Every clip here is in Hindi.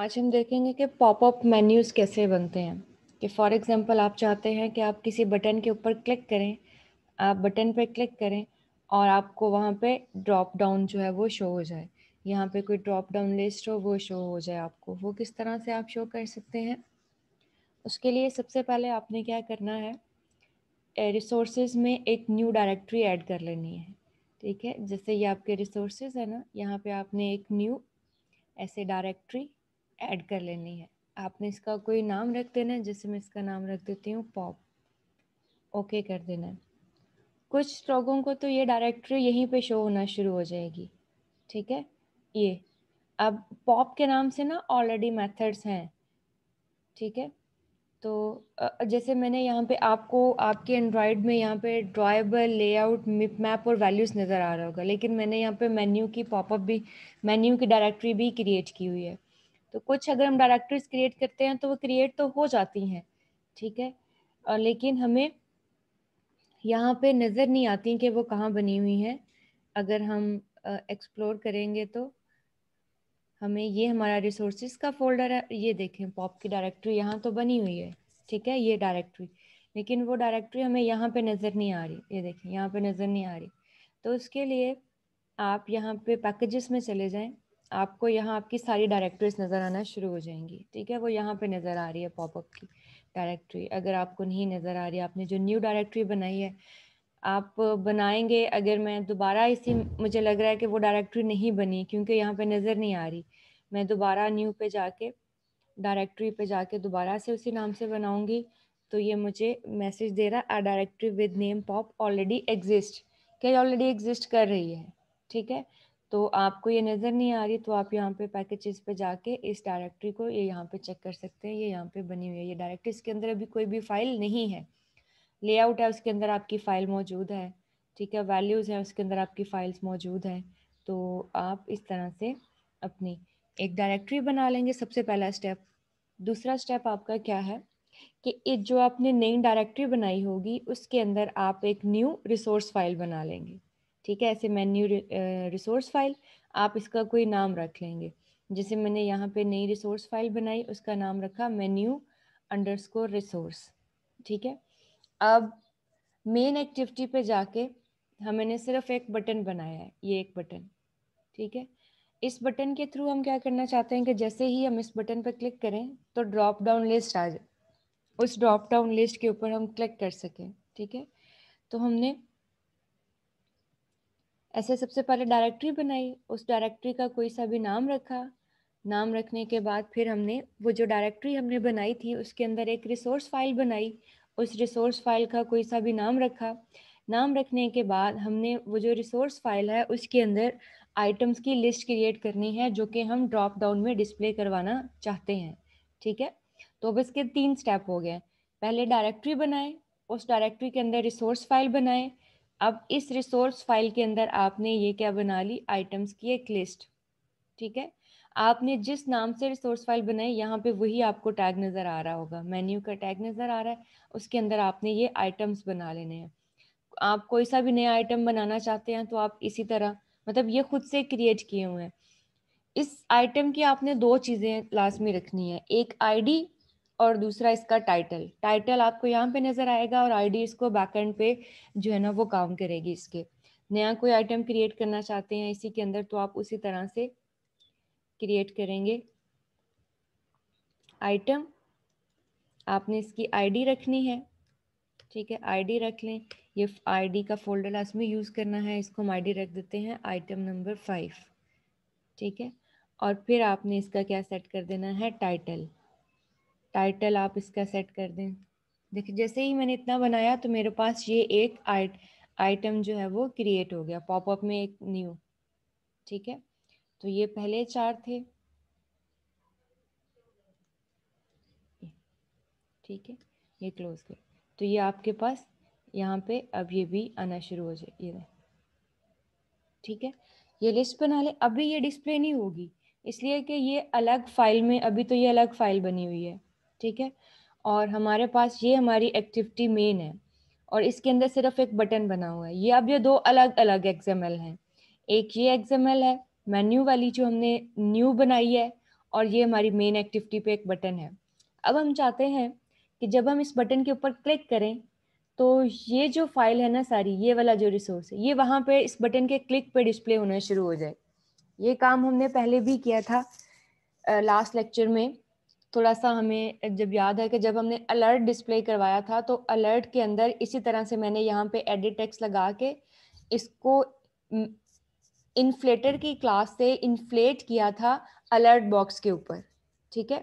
आज हम देखेंगे कि पॉपअप मेन्यूज़ कैसे बनते हैं कि फॉर एग्जांपल आप चाहते हैं कि आप किसी बटन के ऊपर क्लिक करें आप बटन पर क्लिक करें और आपको वहाँ पे ड्रॉप डाउन जो है वो शो हो जाए यहाँ पे कोई ड्रॉप डाउन लिस्ट हो वो शो हो जाए आपको वो किस तरह से आप शो कर सकते हैं उसके लिए सबसे पहले आपने क्या करना है रिसोर्स में एक न्यू डायरेक्ट्री ऐड कर लेनी है ठीक है जैसे ये आपके रिसोर्स है ना यहाँ पे आपने एक न्यू ऐसे डायरेक्ट्री ऐड कर लेनी है आपने इसका कोई नाम रख देना है जैसे मैं इसका नाम रख देती हूँ पॉप ओके कर देना है कुछ लोगों को तो ये डायरेक्टरी यहीं पे शो होना शुरू हो जाएगी ठीक है ये अब पॉप के नाम से ना ऑलरेडी मेथड्स हैं ठीक है तो जैसे मैंने यहाँ पे आपको आपके एंड्रॉयड में यहाँ पे ड्राइबल लेआउट मैप और वैल्यूज़ नज़र आ रहा होगा लेकिन मैंने यहाँ पे मेन्यू की पॉपअप भी मेन्यू की डायरेक्टरी भी क्रिएट की हुई है तो कुछ अगर हम डायरेक्टरीज क्रिएट करते हैं तो वो क्रिएट तो हो जाती हैं ठीक है और लेकिन हमें यहाँ पे नज़र नहीं आती कि वो कहाँ बनी हुई हैं अगर हम एक्सप्लोर करेंगे तो हमें ये हमारा रिसोर्स का फोल्डर है ये देखें पॉप की डायरेक्टरी यहाँ तो बनी हुई है ठीक है ये डायरेक्टरी लेकिन वो डायरेक्टरी हमें यहाँ पे नज़र नहीं आ रही ये देखें यहाँ पे नज़र नहीं आ रही तो उसके लिए आप यहाँ पे पैकेजेस में चले जाएं आपको यहाँ आपकी सारी डायरेक्टरीज नज़र आना शुरू हो जाएंगी ठीक है वो यहाँ पे नज़र आ रही है पॉपअप की डायरेक्टरी अगर आपको नहीं नज़र आ रही आपने जो न्यू डायरेक्टरी बनाई है आप बनाएंगे अगर मैं दोबारा इसी मुझे लग रहा है कि वो डायरेक्टरी नहीं बनी क्योंकि यहाँ पे नज़र नहीं आ रही मैं दोबारा न्यू पे जाके डायरेक्टरी पे जाके दोबारा से उसी नाम से बनाऊँगी तो ये मुझे मैसेज दे रहा है directory with name pop already exist क्या ऑलरेडी एग्जिस्ट कर रही है ठीक है तो आपको ये नज़र नहीं आ रही तो आप यहाँ पे पैकेजेस पे जाके इस डायरेक्टरी को ये यहाँ पे चेक कर सकते हैं ये यहाँ पे बनी हुई है ये डायरेक्टरी इसके अंदर अभी कोई भी फाइल नहीं है लेआउट है उसके अंदर आपकी फ़ाइल मौजूद है ठीक है वैल्यूज़ हैं उसके अंदर आपकी फ़ाइल्स मौजूद हैं तो आप इस तरह से अपनी एक डायरेक्ट्री बना लेंगे सबसे पहला स्टेप दूसरा स्टेप आपका क्या है कि जो आपने नई डायरेक्ट्री बनाई होगी उसके अंदर आप एक न्यू रिसोर्स फाइल बना लेंगे ठीक है ऐसे मेन्यू रिसोर्स फाइल आप इसका कोई नाम रख लेंगे जैसे मैंने यहाँ पे नई रिसोर्स फाइल बनाई उसका नाम रखा मेन्यू अंडरस्कोर रिसोर्स ठीक है अब मेन एक्टिविटी पे जाके हमने सिर्फ एक बटन बनाया है ये एक बटन ठीक है इस बटन के थ्रू हम क्या करना चाहते हैं कि जैसे ही हम इस बटन पर क्लिक करें तो ड्रॉप डाउन लिस्ट आ जाए उस ड्रॉप डाउन लिस्ट के ऊपर हम क्लिक कर सकें ठीक है तो हमने ऐसे सबसे पहले डायरेक्टरी बनाई उस डायरेक्टरी का कोई सा भी नाम रखा नाम रखने के बाद फिर हमने वो जो डायरेक्टरी हमने बनाई थी उसके अंदर एक रिसोर्स फाइल बनाई उस रिसोर्स फाइल का कोई सा भी नाम रखा नाम रखने के बाद हमने वो जो रिसोर्स फाइल है उसके अंदर आइटम्स की लिस्ट क्रिएट करनी है जो कि हम ड्रॉप डाउन में डिस्प्ले करवाना चाहते हैं ठीक है तो अब इसके तीन स्टेप हो गए पहले डायरेक्टरी बनाएं उस डायरेक्टरी के अंदर रिसोर्स फाइल बनाएं अब इस रिसोर्स फाइल के अंदर आपने ये क्या बना ली आइटम्स की एक लिस्ट ठीक है आपने जिस नाम से रिसोर्स फाइल बनाई यहाँ पे वही आपको टैग नज़र आ रहा होगा मेन्यू का टैग नज़र आ रहा है उसके अंदर आपने ये आइटम्स बना लेने हैं आप कोई सा भी नया आइटम बनाना चाहते हैं तो आप इसी तरह मतलब ये खुद से क्रिएट किए हुए हैं इस आइटम की आपने दो चीज़ें में रखनी है एक आईडी और दूसरा इसका टाइटल टाइटल आपको यहाँ पे नजर आएगा और आई डी इसको बैकेंड पे जो है ना वो काम करेगी इसके नया कोई आइटम क्रिएट करना चाहते हैं इसी के अंदर तो आप उसी तरह से क्रिएट करेंगे आइटम आपने इसकी आईडी रखनी है ठीक है आईडी रख लें ये आईडी का फोल्डर लास्ट में यूज़ करना है इसको हम डी रख देते हैं आइटम नंबर फाइव ठीक है और फिर आपने इसका क्या सेट कर देना है टाइटल टाइटल आप इसका सेट कर दें देखिए जैसे ही मैंने इतना बनाया तो मेरे पास ये एक आइट आइटम जो है वो क्रिएट हो गया पॉपअप में एक न्यू ठीक है तो ये पहले चार थे ठीक है ये क्लोज कर तो ये आपके पास यहाँ पे अब ये भी आना शुरू हो जाए ये ठीक है ये लिस्ट बना ले अभी ये डिस्प्ले नहीं होगी इसलिए कि ये अलग फाइल में अभी तो ये अलग फाइल बनी हुई है ठीक है और हमारे पास ये हमारी एक्टिविटी मेन है और इसके अंदर सिर्फ एक बटन बना हुआ है ये अब ये दो अलग अलग एग्जामल हैं एक ये एग्जामल है मेन्यू वाली जो हमने न्यू बनाई है और ये हमारी मेन एक्टिविटी पे एक बटन है अब हम चाहते हैं कि जब हम इस बटन के ऊपर क्लिक करें तो ये जो फाइल है ना सारी ये वाला जो रिसोर्स है ये वहाँ पर इस बटन के क्लिक पर डिस्प्ले होना शुरू हो जाए ये काम हमने पहले भी किया था लास्ट लेक्चर में थोड़ा सा हमें जब याद है कि जब हमने अलर्ट डिस्प्ले करवाया था तो अलर्ट के अंदर इसी तरह से मैंने यहाँ पे एडिट टेक्स लगा के इसको इन्फ्लेटर की क्लास से इन्फ्लेट किया था अलर्ट बॉक्स के ऊपर ठीक है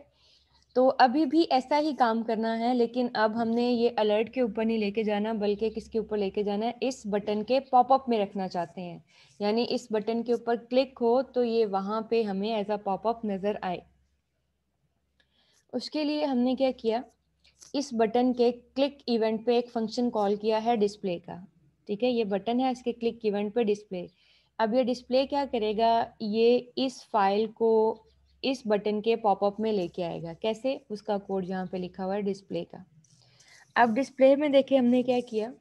तो अभी भी ऐसा ही काम करना है लेकिन अब हमने ये अलर्ट के ऊपर नहीं लेके जाना बल्कि किसके ऊपर लेके जाना है इस बटन के पॉपअप में रखना चाहते हैं यानी इस बटन के ऊपर क्लिक हो तो ये वहाँ पे हमें एज अ पॉपअप नज़र आए उसके लिए हमने क्या किया इस बटन के क्लिक इवेंट पे एक फंक्शन कॉल किया है डिस्प्ले का ठीक है ये बटन है इसके क्लिक इवेंट पे डिस्प्ले अब ये डिस्प्ले क्या करेगा ये इस फाइल को इस बटन के पॉपअप में लेके आएगा कैसे उसका कोड यहाँ पे लिखा हुआ है डिस्प्ले का अब डिस्प्ले में देखे हमने क्या किया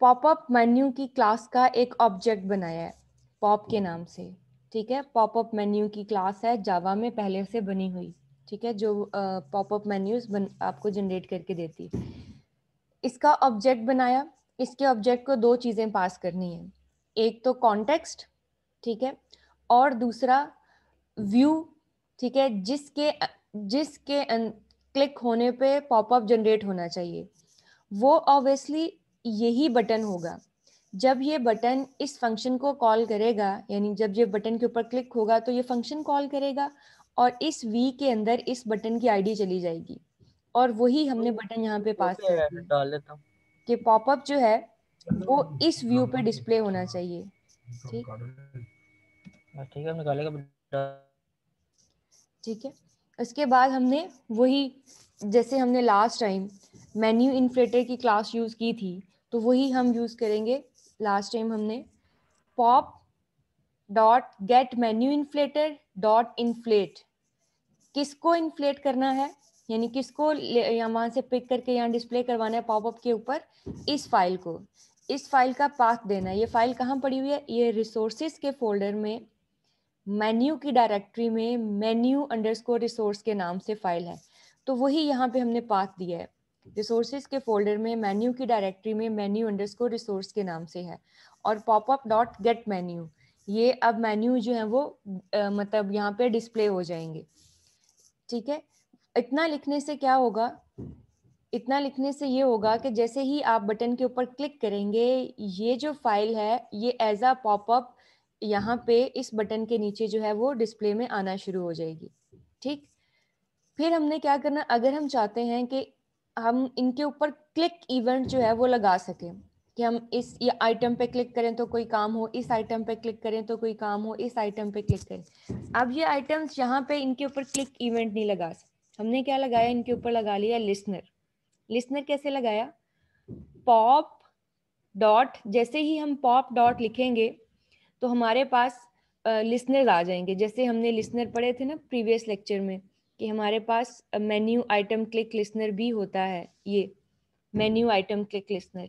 पॉपअप मेन्यू की क्लास का एक ऑब्जेक्ट बनाया है पॉप के नाम से ठीक है पॉपअप मेन्यू की क्लास है जावा में पहले से बनी हुई ठीक है जो पॉपअप मेन्यूज आपको जनरेट करके देती है इसका ऑब्जेक्ट बनाया इसके ऑब्जेक्ट को दो चीज़ें पास करनी है एक तो कॉन्टेक्स्ट ठीक है और दूसरा व्यू ठीक है जिसके जिसके क्लिक होने पे पॉपअप जनरेट होना चाहिए वो ऑब्वियसली यही बटन होगा जब ये बटन इस फंक्शन को कॉल करेगा यानी जब ये बटन के ऊपर क्लिक होगा तो ये फंक्शन कॉल करेगा और इस वी के अंदर इस बटन की आईडी चली जाएगी और वही हमने तो बटन यहाँ पे पास तो किया लेता कि पॉपअप जो है वो इस व्यू पे डिस्प्ले होना चाहिए ठीक हाँ, ठीक है ठीक है उसके बाद हमने वही जैसे हमने लास्ट टाइम मेन्यू इन्फ्लेटर की क्लास यूज़ की थी तो वही हम यूज़ करेंगे लास्ट टाइम हमने pop dot get menu inflater dot inflate किसको इन्फ्लेट करना है यानी किसको वहां से पिक करके यहाँ डिस्प्ले करवाना है पॉपअप के ऊपर इस फाइल को इस फाइल का पाथ देना है ये फाइल कहाँ पड़ी हुई है ये रिसोर्सेज के फोल्डर में मेन्यू की डायरेक्टरी में मेन्यू अंडरस्कोर रिसोर्स के नाम से फाइल है तो वही यहाँ पे हमने पाथ दिया है रिसोर्सेज के फोल्डर में मेन्यू की डायरेक्टरी में मेन्यू अंडरस्कोर रिसोर्स के नाम से है और पॉपअप डॉट गेट मेन्यू ये अब मेन्यू जो है वो आ, मतलब यहाँ पे डिस्प्ले हो जाएंगे ठीक है इतना लिखने से क्या होगा इतना लिखने से ये होगा कि जैसे ही आप बटन के ऊपर क्लिक करेंगे ये जो फाइल है ये एज अ पॉपअप यहाँ पे इस बटन के नीचे जो है वो डिस्प्ले में आना शुरू हो जाएगी ठीक फिर हमने क्या करना अगर हम चाहते हैं कि हम इनके ऊपर क्लिक इवेंट जो है वो लगा सकें कि हम इस ये आइटम पे क्लिक करें तो कोई काम हो इस आइटम पे क्लिक करें तो कोई काम हो इस आइटम पे क्लिक करें अब ये आइटम्स यहाँ पे इनके ऊपर क्लिक इवेंट नहीं लगा सकते हमने क्या लगाया इनके ऊपर लगा लिया लिसनर लिसनर कैसे लगाया पॉप डॉट जैसे ही हम पॉप डॉट लिखेंगे तो हमारे पास लिसनर uh, आ जाएंगे जैसे हमने लिसनर पढ़े थे ना प्रीवियस लेक्चर में कि हमारे पास मेन्यू आइटम क्लिक लिसनर भी होता है ये मेन्यू आइटम क्लिक लिसनर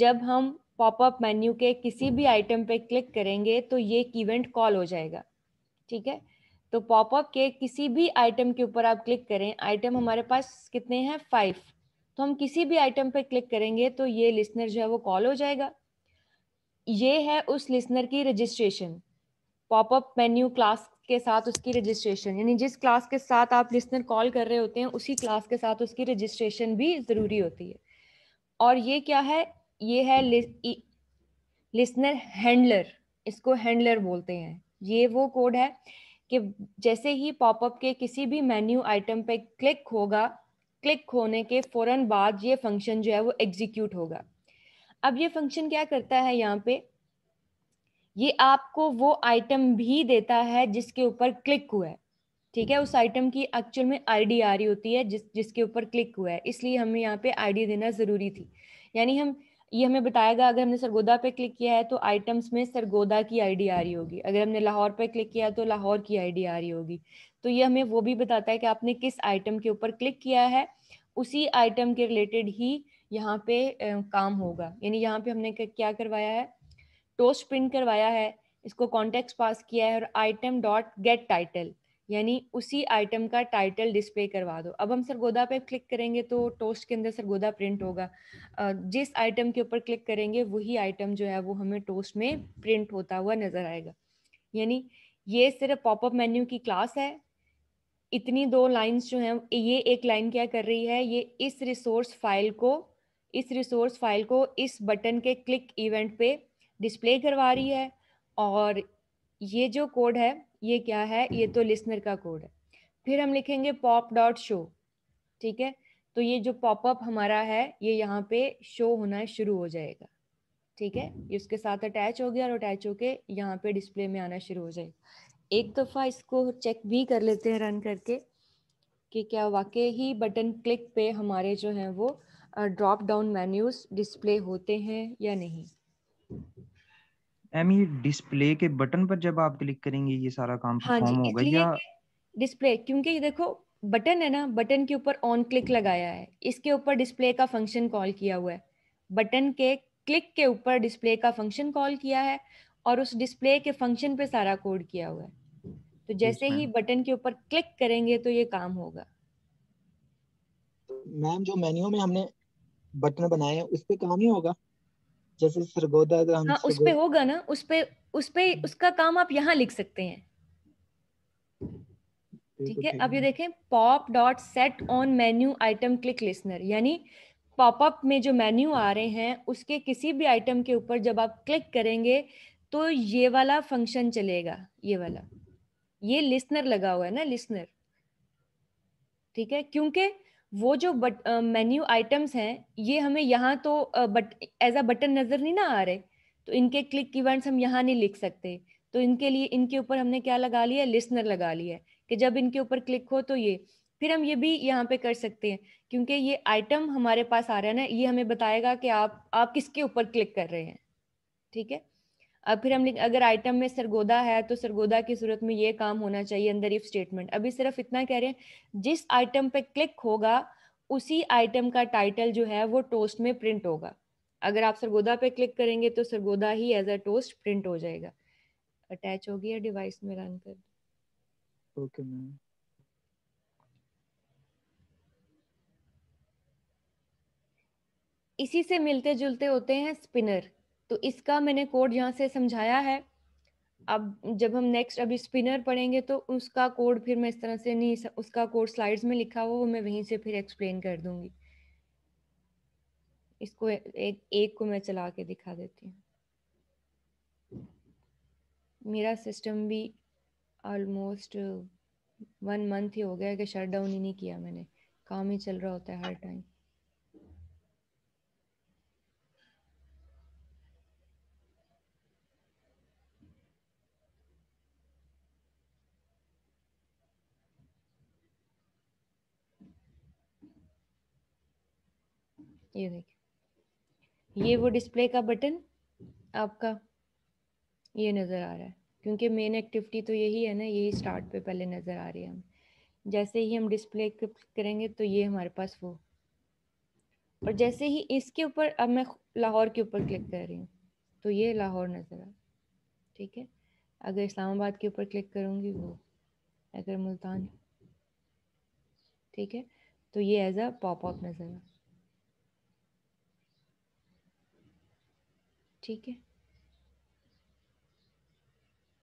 जब हम पॉपअप मेन्यू के किसी भी आइटम पे क्लिक करेंगे तो ये इवेंट कॉल हो जाएगा ठीक है तो पॉपअप के किसी भी आइटम के ऊपर आप क्लिक करें आइटम हमारे पास कितने हैं फाइव तो हम किसी भी आइटम पे क्लिक करेंगे तो ये लिसनर जो है वो कॉल हो जाएगा ये है उस लिसनर की रजिस्ट्रेशन पॉपअप मेन्यू क्लास के साथ उसकी रजिस्ट्रेशन यानी जिस क्लास के साथ आप लिसनर कॉल कर रहे होते हैं उसी क्लास के साथ उसकी रजिस्ट्रेशन भी ज़रूरी होती है और ये क्या है ये है लिसनर हैंडलर इसको हैंडलर बोलते हैं ये वो कोड है कि जैसे ही पॉपअप के किसी भी मेन्यू आइटम पे क्लिक होगा क्लिक होने के फ़ौरन बाद ये फंक्शन जो है वो एग्जीक्यूट होगा अब ये फंक्शन क्या करता है यहाँ पे ये आपको वो आइटम भी देता है जिसके ऊपर क्लिक हुआ है ठीक है उस आइटम की एक्चुअल में आईडी आ रही होती है जिस जिसके ऊपर क्लिक हुआ है इसलिए हमें यहाँ पे आईडी देना ज़रूरी थी यानी हम ये हमें बताएगा अगर हमने सरगोदा पे क्लिक किया है तो आइटम्स में सरगोदा की आईडी आ रही होगी अगर हमने लाहौर पे क्लिक किया है तो लाहौर की आईडी आ रही होगी तो ये हमें वो भी बताता है कि आपने किस आइटम के ऊपर क्लिक किया है उसी आइटम के रिलेटेड ही यहाँ पे काम होगा यानी यहाँ पे हमने क्या करवाया है टोस्ट प्रिंट करवाया है इसको कॉन्टेक्स्ट पास किया है और आइटम डॉट गेट टाइटल यानी उसी आइटम का टाइटल डिस्प्ले करवा दो अब हम सरगोदा पे क्लिक करेंगे तो टोस्ट के अंदर सरगोदा प्रिंट होगा जिस आइटम के ऊपर क्लिक करेंगे वही आइटम जो है वो हमें टोस्ट में प्रिंट होता हुआ नज़र आएगा यानी ये सिर्फ पॉपअप मेन्यू की क्लास है इतनी दो लाइंस जो हैं ये एक लाइन क्या कर रही है ये इस रिसोर्स फाइल को इस रिसोर्स फाइल को इस बटन के क्लिक इवेंट पे डिस्प्ले करवा रही हम्म। है और ये जो कोड है ये क्या है ये हम्म। तो लिसनर का कोड है फिर हम लिखेंगे पॉप डॉट शो ठीक है तो ये जो पॉपअप हमारा है ये यहाँ पे शो होना शुरू हो जाएगा ठीक है ये उसके साथ अटैच हो गया और अटैच होके यहाँ पे डिस्प्ले में आना शुरू हो जाएगा एक दफ़ा इसको चेक भी कर लेते हैं रन करके कि क्या वाकई ही बटन क्लिक पे हमारे जो हैं वो ड्रॉप डाउन मेन्यूज़ डिस्प्ले होते हैं या नहीं एमी डिस्प्ले के बटन पर जब आप क्लिक करेंगे ये सारा काम परफॉर्म हाँ होगा या डिस्प्ले क्योंकि ये देखो बटन है ना बटन के ऊपर ऑन क्लिक लगाया है इसके ऊपर डिस्प्ले का फंक्शन कॉल किया हुआ है बटन के क्लिक के ऊपर डिस्प्ले का फंक्शन कॉल किया है और उस डिस्प्ले के फंक्शन पे सारा कोड किया हुआ है तो जैसे ही बटन के ऊपर क्लिक करेंगे तो ये काम होगा मैम जो मेन्यू में हमने बटन बनाए हैं उस पे काम ही होगा जैसे सरगोदा अगर हाँ, उस पे होगा ना उस पे उस पे उसका काम आप यहाँ लिख सकते हैं ठीक है अब ये देखें pop dot set on menu item click listener यानी पॉपअप में जो मेन्यू आ रहे हैं उसके किसी भी आइटम के ऊपर जब आप क्लिक करेंगे तो ये वाला फंक्शन चलेगा ये वाला ये लिसनर लगा हुआ है ना लिसनर ठीक है क्योंकि वो जो बट मेन्यू आइटम्स हैं ये हमें यहाँ तो बट एज अ बटन नज़र नहीं ना आ रहे तो इनके क्लिक इवेंट्स हम यहाँ नहीं लिख सकते तो इनके लिए इनके ऊपर हमने क्या लगा लिया लिसनर लगा लिया है कि जब इनके ऊपर क्लिक हो तो ये फिर हम ये भी यहाँ पे कर सकते हैं क्योंकि ये आइटम हमारे पास आ रहा है ना ये हमें बताएगा कि आप आप किसके ऊपर क्लिक कर रहे हैं ठीक है अब फिर हम लिख अगर आइटम में सरगोदा है तो सरगोदा की सूरत में ये काम होना चाहिए अंदर इफ स्टेटमेंट अभी सिर्फ इतना कह रहे हैं जिस आइटम पे क्लिक होगा उसी आइटम का टाइटल जो है वो टोस्ट में प्रिंट होगा अगर आप सरगोदा पे क्लिक करेंगे तो सरगोदा ही एज अ टोस्ट प्रिंट हो जाएगा अटैच हो गया डिवाइस में रन कर ओके मैम इसी से मिलते जुलते होते हैं स्पिनर तो इसका मैंने कोड यहाँ से समझाया है अब जब हम नेक्स्ट अभी स्पिनर पढ़ेंगे तो उसका कोड फिर मैं इस तरह से नहीं उसका कोड स्लाइड्स में लिखा हुआ वो मैं वहीं से फिर एक्सप्लेन कर दूंगी इसको एक एक को मैं चला के दिखा देती हूँ मेरा सिस्टम भी ऑलमोस्ट वन मंथ ही हो गया कि शट डाउन ही नहीं किया मैंने काम ही चल रहा होता है हर टाइम ये देखिए ये वो डिस्प्ले का बटन आपका ये नज़र आ रहा है क्योंकि मेन एक्टिविटी तो यही है ना यही स्टार्ट पे पहले नज़र आ रही है हमें जैसे ही हम डिस्प्ले करेंगे तो ये हमारे पास वो और जैसे ही इसके ऊपर अब मैं लाहौर के ऊपर क्लिक कर रही हूँ तो ये लाहौर नज़र आ ठीक है अगर इस्लामाबाद के ऊपर क्लिक करूँगी वो अगर मुल्तान ठीक है तो ये एज अ पॉप अप नज़र आ ठीक है